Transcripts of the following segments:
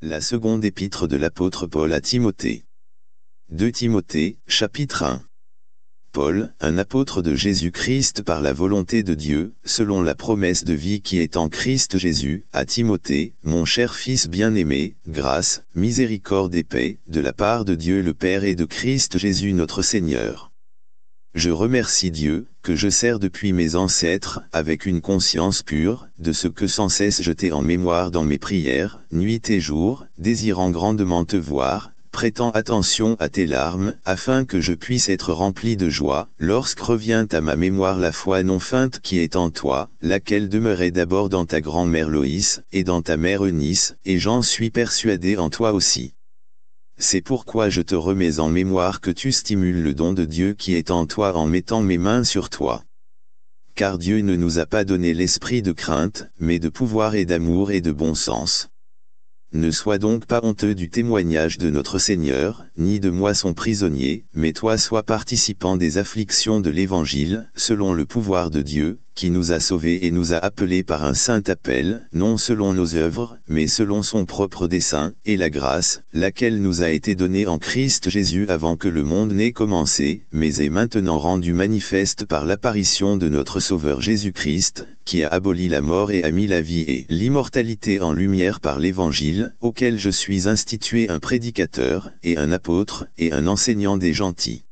La seconde épître de l'apôtre Paul à Timothée. 2 Timothée, chapitre 1. Paul, un apôtre de Jésus-Christ par la volonté de Dieu, selon la promesse de vie qui est en Christ Jésus, à Timothée, mon cher fils bien-aimé, grâce, miséricorde et paix, de la part de Dieu le Père et de Christ Jésus notre Seigneur. Je remercie Dieu, que je sers depuis mes ancêtres, avec une conscience pure, de ce que sans cesse je t'ai en mémoire dans mes prières, nuit et jour, désirant grandement te voir, prêtant attention à tes larmes, afin que je puisse être rempli de joie, lorsque revient à ma mémoire la foi non feinte qui est en toi, laquelle demeurait d'abord dans ta grand-mère Loïs, et dans ta mère Eunice, et j'en suis persuadé en toi aussi. C'est pourquoi je te remets en mémoire que tu stimules le don de Dieu qui est en toi en mettant mes mains sur toi. Car Dieu ne nous a pas donné l'esprit de crainte, mais de pouvoir et d'amour et de bon sens. Ne sois donc pas honteux du témoignage de notre Seigneur, ni de moi son prisonnier, mais toi sois participant des afflictions de l'Évangile, selon le pouvoir de Dieu, qui nous a sauvés et nous a appelés par un saint appel, non selon nos œuvres, mais selon son propre dessein, et la grâce, laquelle nous a été donnée en Christ Jésus avant que le monde n'ait commencé, mais est maintenant rendue manifeste par l'apparition de notre Sauveur Jésus-Christ, qui a aboli la mort et a mis la vie et l'immortalité en lumière par l'Évangile, auquel je suis institué un prédicateur, et un apôtre, et un enseignant des gentils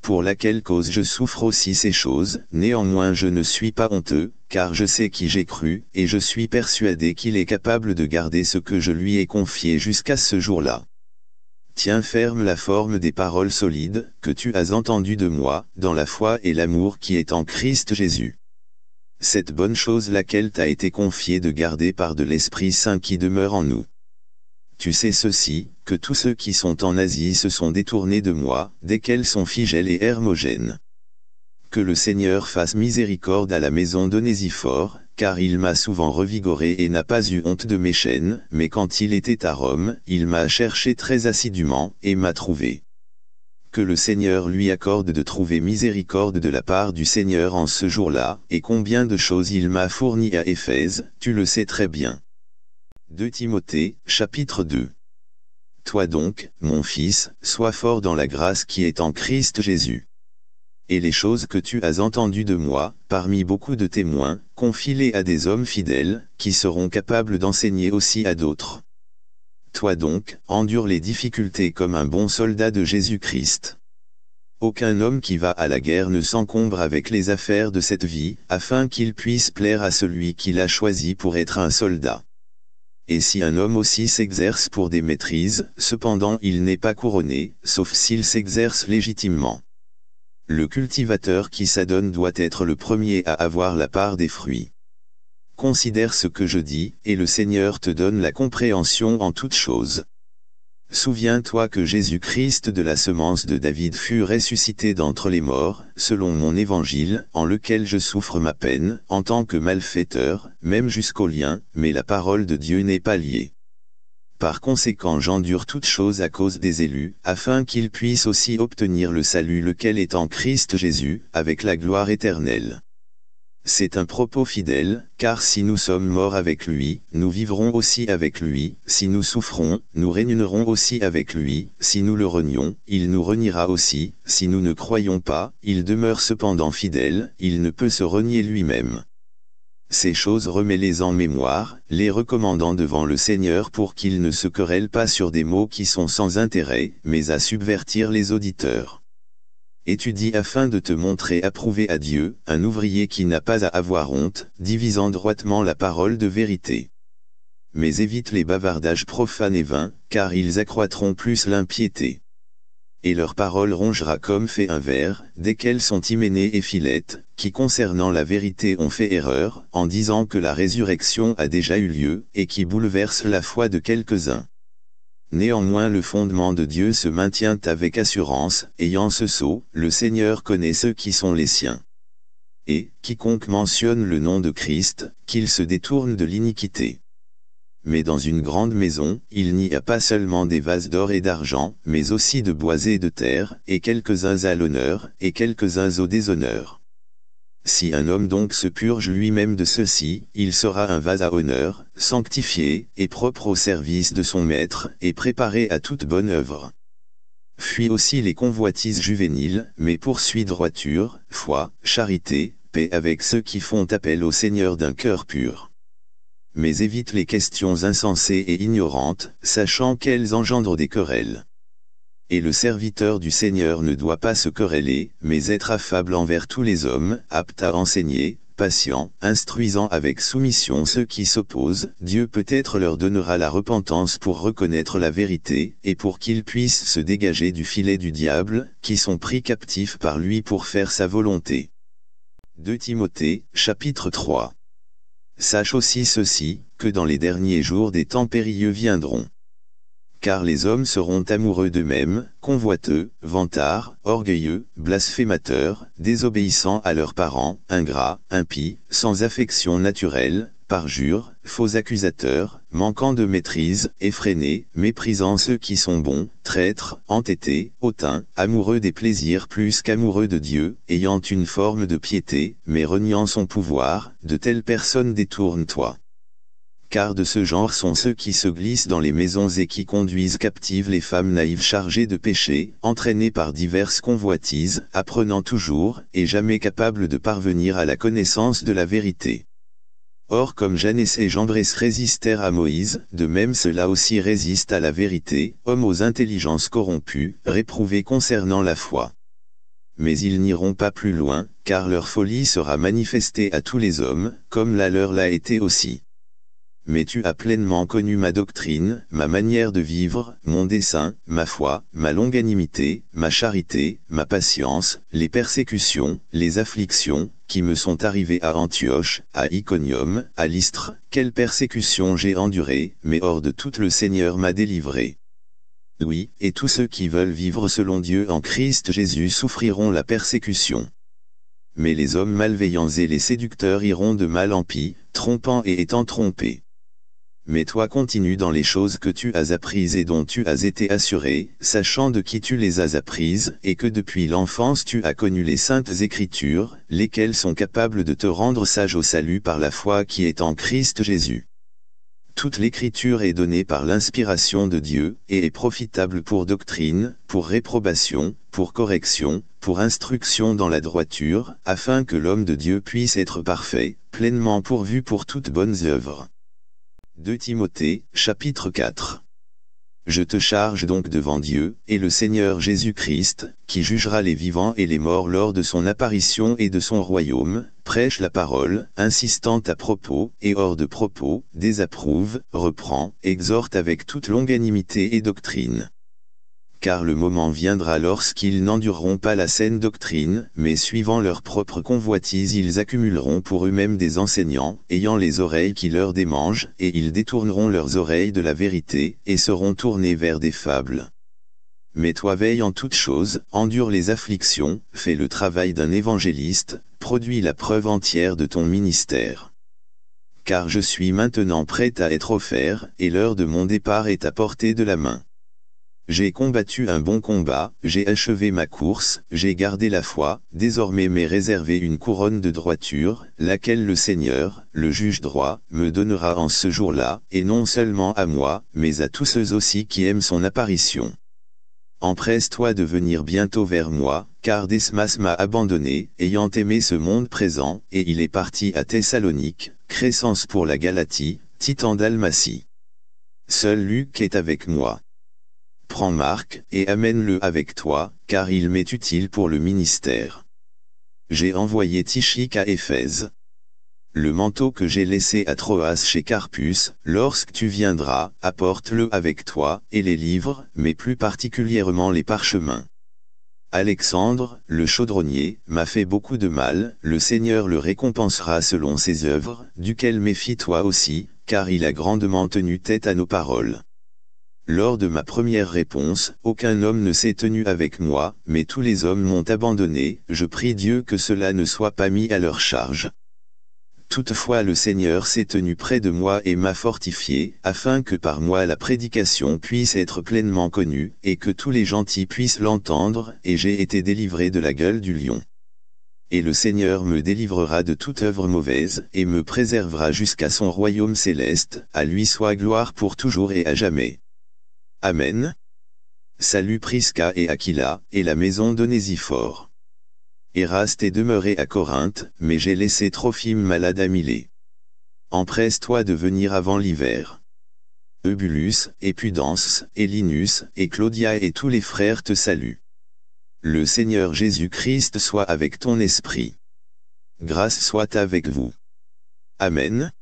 pour laquelle cause je souffre aussi ces choses, néanmoins je ne suis pas honteux, car je sais qui j'ai cru, et je suis persuadé qu'il est capable de garder ce que je lui ai confié jusqu'à ce jour-là. Tiens ferme la forme des paroles solides, que tu as entendues de moi, dans la foi et l'amour qui est en Christ Jésus. Cette bonne chose laquelle t'a été confiée de garder par de l'Esprit Saint qui demeure en nous tu sais ceci, que tous ceux qui sont en Asie se sont détournés de moi, desquels sont Figel et hermogènes. Que le Seigneur fasse miséricorde à la maison d'Onésiphore, car il m'a souvent revigoré et n'a pas eu honte de mes chaînes, mais quand il était à Rome, il m'a cherché très assidûment, et m'a trouvé. Que le Seigneur lui accorde de trouver miséricorde de la part du Seigneur en ce jour-là, et combien de choses il m'a fourni à Éphèse, tu le sais très bien. 2 Timothée, chapitre 2 Toi donc, mon fils, sois fort dans la grâce qui est en Christ Jésus. Et les choses que tu as entendues de moi, parmi beaucoup de témoins, confie-les à des hommes fidèles, qui seront capables d'enseigner aussi à d'autres. Toi donc, endure les difficultés comme un bon soldat de Jésus-Christ. Aucun homme qui va à la guerre ne s'encombre avec les affaires de cette vie, afin qu'il puisse plaire à celui qui l'a choisi pour être un soldat et si un homme aussi s'exerce pour des maîtrises, cependant il n'est pas couronné, sauf s'il s'exerce légitimement. Le cultivateur qui s'adonne doit être le premier à avoir la part des fruits. Considère ce que je dis, et le Seigneur te donne la compréhension en toutes choses. Souviens-toi que Jésus-Christ de la semence de David fut ressuscité d'entre les morts, selon mon évangile, en lequel je souffre ma peine, en tant que malfaiteur, même jusqu'au lien, mais la parole de Dieu n'est pas liée. Par conséquent j'endure toutes choses à cause des élus, afin qu'ils puissent aussi obtenir le salut lequel est en Christ Jésus, avec la gloire éternelle. C'est un propos fidèle, car si nous sommes morts avec lui, nous vivrons aussi avec lui, si nous souffrons, nous régnerons aussi avec lui, si nous le renions, il nous reniera aussi, si nous ne croyons pas, il demeure cependant fidèle, il ne peut se renier lui-même. Ces choses remets-les en mémoire, les recommandant devant le Seigneur pour qu'il ne se querelle pas sur des mots qui sont sans intérêt, mais à subvertir les auditeurs étudie afin de te montrer approuvé à Dieu, un ouvrier qui n'a pas à avoir honte, divisant droitement la parole de vérité. Mais évite les bavardages profanes et vains, car ils accroîtront plus l'impiété. Et leur parole rongera comme fait un ver, desquels sont Hyménée et Philette, qui concernant la vérité ont fait erreur, en disant que la résurrection a déjà eu lieu, et qui bouleverse la foi de quelques-uns. Néanmoins le fondement de Dieu se maintient avec assurance, ayant ce sceau, le Seigneur connaît ceux qui sont les siens. Et, quiconque mentionne le nom de Christ, qu'il se détourne de l'iniquité. Mais dans une grande maison, il n'y a pas seulement des vases d'or et d'argent, mais aussi de bois et de terre, et quelques-uns à l'honneur, et quelques-uns au déshonneur. Si un homme donc se purge lui-même de ceci, il sera un vase à honneur, sanctifié, et propre au service de son maître, et préparé à toute bonne œuvre. Fuis aussi les convoitises juvéniles, mais poursuis droiture, foi, charité, paix avec ceux qui font appel au Seigneur d'un cœur pur. Mais évite les questions insensées et ignorantes, sachant qu'elles engendrent des querelles et le serviteur du Seigneur ne doit pas se quereller, mais être affable envers tous les hommes, apte à enseigner, patient, instruisant avec soumission ceux qui s'opposent, Dieu peut-être leur donnera la repentance pour reconnaître la vérité, et pour qu'ils puissent se dégager du filet du diable, qui sont pris captifs par lui pour faire sa volonté. 2 Timothée, chapitre 3 Sache aussi ceci, que dans les derniers jours des temps périlleux viendront car les hommes seront amoureux d'eux-mêmes, convoiteux, vantards, orgueilleux, blasphémateurs, désobéissants à leurs parents, ingrats, impies, sans affection naturelle, parjures, faux accusateurs, manquant de maîtrise, effrénés, méprisant ceux qui sont bons, traîtres, entêtés, hautains, amoureux des plaisirs plus qu'amoureux de Dieu, ayant une forme de piété, mais reniant son pouvoir, de telles personnes détourne-toi car de ce genre sont ceux qui se glissent dans les maisons et qui conduisent captives les femmes naïves chargées de péché, entraînées par diverses convoitises, apprenant toujours, et jamais capables de parvenir à la connaissance de la vérité. Or comme Jeannès et Jambres résistèrent à Moïse, de même cela aussi résiste à la vérité, hommes aux intelligences corrompues, réprouvés concernant la foi mais ils n'iront pas plus loin, car leur folie sera manifestée à tous les hommes, comme la leur l'a été aussi mais tu as pleinement connu ma doctrine, ma manière de vivre, mon dessein, ma foi, ma longanimité, ma charité, ma patience, les persécutions, les afflictions, qui me sont arrivées à Antioche, à Iconium, à Lystre, quelles persécutions j'ai endurées, mais hors de tout le Seigneur m'a délivré. Oui, et tous ceux qui veulent vivre selon Dieu en Christ Jésus souffriront la persécution. Mais les hommes malveillants et les séducteurs iront de mal en pis, trompant et étant trompés mais toi continue dans les choses que tu as apprises et dont tu as été assuré, sachant de qui tu les as apprises, et que depuis l'enfance tu as connu les saintes écritures, lesquelles sont capables de te rendre sage au salut par la foi qui est en Christ Jésus. Toute l'écriture est donnée par l'inspiration de Dieu, et est profitable pour doctrine, pour réprobation, pour correction, pour instruction dans la droiture, afin que l'homme de Dieu puisse être parfait, pleinement pourvu pour toutes bonnes œuvres. 2 Timothée, chapitre 4 Je te charge donc devant Dieu, et le Seigneur Jésus-Christ, qui jugera les vivants et les morts lors de son apparition et de son royaume, prêche la parole, insistant à propos, et hors de propos, désapprouve, reprend, exhorte avec toute longanimité et doctrine car le moment viendra lorsqu'ils n'endureront pas la saine doctrine, mais suivant leur propre convoitise ils accumuleront pour eux-mêmes des enseignants, ayant les oreilles qui leur démangent, et ils détourneront leurs oreilles de la vérité, et seront tournés vers des fables. Mais toi veille en toutes choses, endure les afflictions, fais le travail d'un évangéliste, produis la preuve entière de ton ministère. Car je suis maintenant prêt à être offert, et l'heure de mon départ est à portée de la main. J'ai combattu un bon combat, j'ai achevé ma course, j'ai gardé la foi, désormais m'est réservée une couronne de droiture, laquelle le Seigneur, le juge droit, me donnera en ce jour-là, et non seulement à moi, mais à tous ceux aussi qui aiment son apparition. Empresse-toi de venir bientôt vers moi, car Desmas m'a abandonné, ayant aimé ce monde présent, et il est parti à Thessalonique, Crescence pour la Galatie, Titan d'Almatie. Seul Luc est avec moi. Prends Marc, et amène-le avec toi, car il m'est utile pour le ministère. J'ai envoyé Tichic à Éphèse. Le manteau que j'ai laissé à Troas chez Carpus, lorsque tu viendras, apporte-le avec toi, et les livres, mais plus particulièrement les parchemins. Alexandre, le chaudronnier, m'a fait beaucoup de mal, le Seigneur le récompensera selon ses œuvres, duquel méfie-toi aussi, car il a grandement tenu tête à nos paroles. Lors de ma première réponse, aucun homme ne s'est tenu avec moi, mais tous les hommes m'ont abandonné, je prie Dieu que cela ne soit pas mis à leur charge. Toutefois le Seigneur s'est tenu près de moi et m'a fortifié, afin que par moi la prédication puisse être pleinement connue, et que tous les gentils puissent l'entendre, et j'ai été délivré de la gueule du lion. Et le Seigneur me délivrera de toute œuvre mauvaise, et me préservera jusqu'à son royaume céleste, à lui soit gloire pour toujours et à jamais. Amen. Salut Prisca et Aquila, et la maison d'Onésiphore. Eraste est demeuré à Corinthe, mais j'ai laissé Trophime malade à Milet. Empresse-toi de venir avant l'hiver. Eubulus, et Pudence, et Linus, et Claudia et tous les frères te saluent. Le Seigneur Jésus-Christ soit avec ton esprit. Grâce soit avec vous. Amen.